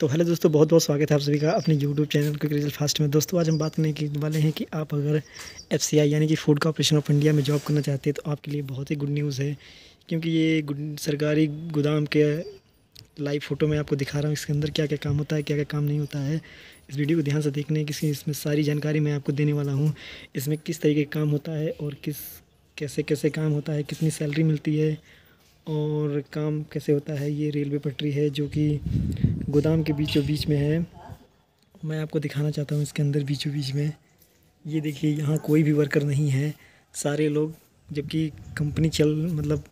तो हेलो दोस्तों बहुत बहुत स्वागत है आप सभी का अपने YouTube channel quick result fast में दोस्तों आज हम बात करने के वाले हैं कि आप अगर एफ यानी कि फूड कॉरपोरेशन ऑफ इंडिया में जॉब करना चाहते हैं तो आपके लिए बहुत ही गुड न्यूज़ है क्योंकि ये सरकारी गोदाम के लाइव फ़ोटो में आपको दिखा रहा हूँ इसके अंदर क्या क्या काम होता है क्या क्या काम नहीं होता है इस वीडियो को ध्यान से देखने की इसमें सारी जानकारी मैं आपको देने वाला हूँ इसमें किस तरीके का काम होता है और किस कैसे कैसे काम होता है कितनी सैलरी मिलती है और काम कैसे होता है ये रेलवे पटरी है जो कि गोदाम के बीचों बीच में है मैं आपको दिखाना चाहता हूँ इसके अंदर बीचों बीच में ये देखिए यहाँ कोई भी वर्कर नहीं है सारे लोग जबकि कंपनी चल मतलब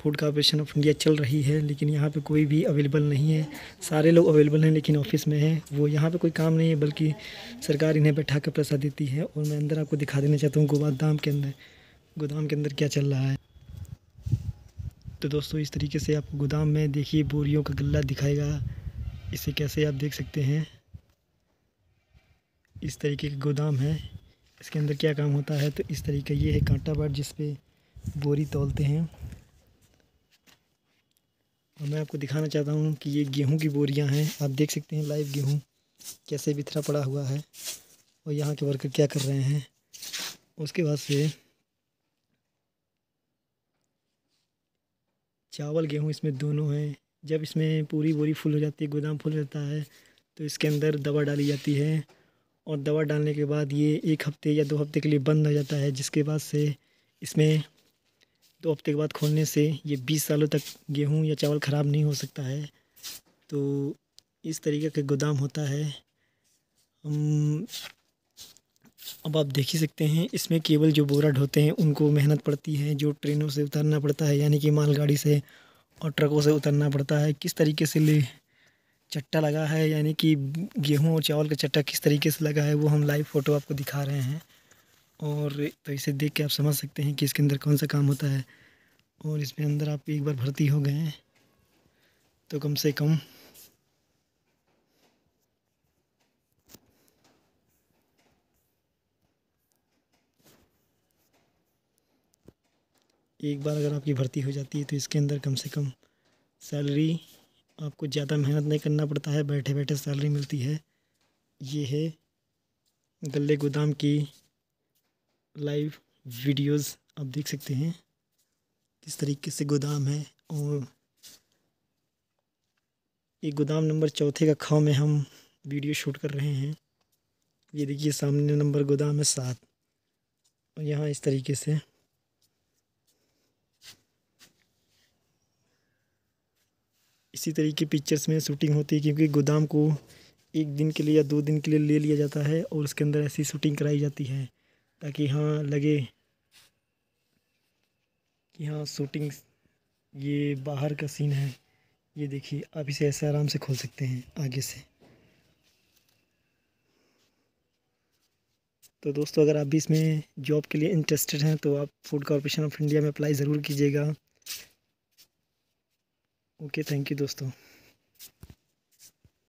फूड कॉरपोरेशन ऑफ इंडिया चल रही है लेकिन यहाँ पे कोई भी अवेलेबल नहीं है सारे लोग अवेलेबल हैं लेकिन ऑफिस में हैं वो यहाँ पे कोई काम नहीं है बल्कि सरकार इन्हें बैठा कर पैसा देती है और मैं अंदर आपको दिखा देना चाहता हूँ गोदाम के अंदर गोदाम के अंदर क्या चल रहा है तो दोस्तों इस तरीके से आपको गोदाम में देखिए बोरियों का गला दिखाएगा इसे कैसे आप देख सकते हैं इस तरीके का गोदाम है इसके अंदर क्या काम होता है तो इस तरीके ये है कांटा बाट जिस पर बोरी तोलते हैं और मैं आपको दिखाना चाहता हूँ कि ये गेहूं की बोरियां हैं आप देख सकते हैं लाइव गेहूं कैसे बिथरा पड़ा हुआ है और यहाँ के वर्कर क्या कर रहे हैं उसके बाद से चावल गेहूं इसमें दोनों हैं जब इसमें पूरी बोरी फुल हो जाती है गोदाम फुल रहता है तो इसके अंदर दवा डाली जाती है और दवा डालने के बाद ये एक हफ्ते या दो हफ्ते के लिए बंद हो जाता है जिसके बाद से इसमें दो हफ्ते के बाद खोलने से ये बीस सालों तक गेहूँ या चावल ख़राब नहीं हो सकता है तो इस तरीके का गोदाम होता है हम अब आप देख ही सकते हैं इसमें केवल जो बोरा ढोते हैं उनको मेहनत पड़ती है जो ट्रेनों से उतारना पड़ता है यानी कि मालगाड़ी से और ट्रकों से उतरना पड़ता है किस तरीके से ले चट्टा लगा है यानी कि गेहूं और चावल का चट्टा किस तरीके से लगा है वो हम लाइव फ़ोटो आपको दिखा रहे हैं और तो इसे देख के आप समझ सकते हैं कि इसके अंदर कौन सा काम होता है और इसमें अंदर आप एक बार भर्ती हो गए हैं तो कम से कम एक बार अगर आपकी भर्ती हो जाती है तो इसके अंदर कम से कम सैलरी आपको ज़्यादा मेहनत नहीं करना पड़ता है बैठे बैठे सैलरी मिलती है ये है गले गोदाम की लाइव वीडियोस आप देख सकते हैं किस तरीके से गोदाम है और ये गोदाम नंबर चौथे का खाव में हम वीडियो शूट कर रहे हैं ये देखिए सामने नंबर गोदाम है सात और यहाँ इस तरीके से इसी तरीके की पिक्चर्स में शूटिंग होती है क्योंकि गोदाम को एक दिन के लिए या दो दिन के लिए ले लिया जाता है और उसके अंदर ऐसी शूटिंग कराई जाती है ताकि हाँ लगे कि हाँ शूटिंग ये बाहर का सीन है ये देखिए आप इसे ऐसे आराम से खोल सकते हैं आगे से तो दोस्तों अगर आप भी इसमें जॉब के लिए इंटरेस्टेड हैं तो आप फूड कॉरपोरेशन ऑफ इंडिया में अप्लाई ज़रूर कीजिएगा ओके थैंक यू दोस्तों